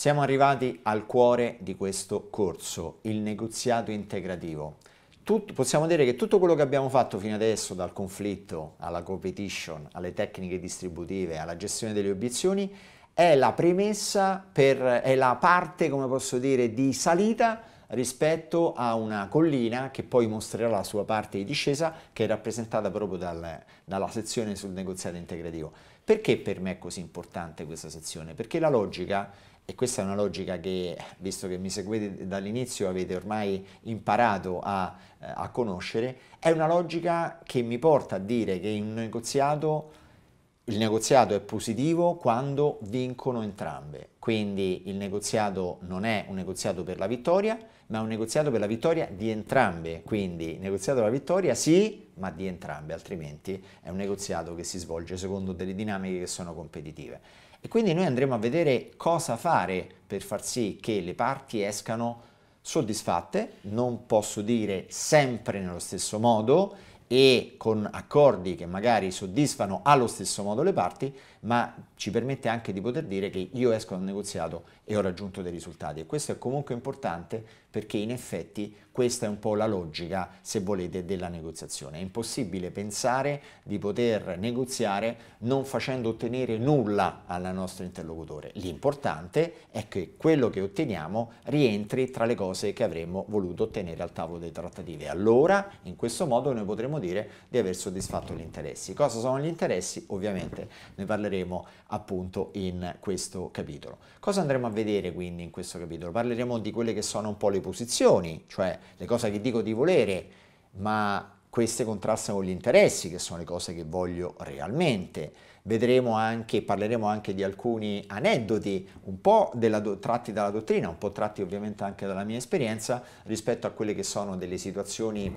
Siamo arrivati al cuore di questo corso, il negoziato integrativo. Tut, possiamo dire che tutto quello che abbiamo fatto fino adesso, dal conflitto alla competition, alle tecniche distributive, alla gestione delle obiezioni, è la premessa, per, è la parte, come posso dire, di salita rispetto a una collina che poi mostrerà la sua parte di discesa che è rappresentata proprio dal, dalla sezione sul negoziato integrativo. Perché per me è così importante questa sezione? Perché la logica, e questa è una logica che, visto che mi seguite dall'inizio, avete ormai imparato a, a conoscere, è una logica che mi porta a dire che in un negoziato il negoziato è positivo quando vincono entrambe, quindi il negoziato non è un negoziato per la vittoria, ma è un negoziato per la vittoria di entrambe, quindi negoziato per la vittoria sì, ma di entrambe, altrimenti è un negoziato che si svolge secondo delle dinamiche che sono competitive. E quindi noi andremo a vedere cosa fare per far sì che le parti escano soddisfatte, non posso dire sempre nello stesso modo, e con accordi che magari soddisfano allo stesso modo le parti, ma ci permette anche di poter dire che io esco dal negoziato e ho raggiunto dei risultati. E questo è comunque importante perché in effetti questa è un po' la logica, se volete, della negoziazione. È impossibile pensare di poter negoziare non facendo ottenere nulla al nostro interlocutore. L'importante è che quello che otteniamo rientri tra le cose che avremmo voluto ottenere al tavolo dei trattative. Allora, in questo modo noi potremo dire di aver soddisfatto gli interessi. Cosa sono gli interessi? Ovviamente ne parleremo appunto in questo capitolo. Cosa andremo a vedere quindi in questo capitolo? Parleremo di quelle che sono un po' le posizioni, cioè le cose che dico di volere, ma queste contrastano con gli interessi, che sono le cose che voglio realmente. Vedremo anche, parleremo anche di alcuni aneddoti, un po' della, tratti dalla dottrina, un po' tratti ovviamente anche dalla mia esperienza, rispetto a quelle che sono delle situazioni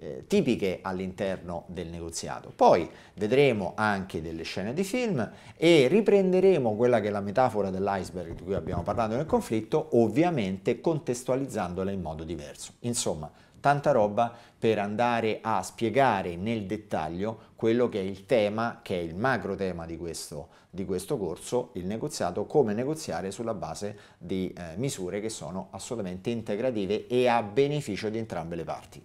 eh, tipiche all'interno del negoziato. Poi vedremo anche delle scene di film e riprenderemo quella che è la metafora dell'iceberg di cui abbiamo parlato nel conflitto, ovviamente contestualizzandola in modo diverso. Insomma, tanta roba per andare a spiegare nel dettaglio quello che è il tema, che è il macro tema di questo, di questo corso, il negoziato, come negoziare sulla base di eh, misure che sono assolutamente integrative e a beneficio di entrambe le parti.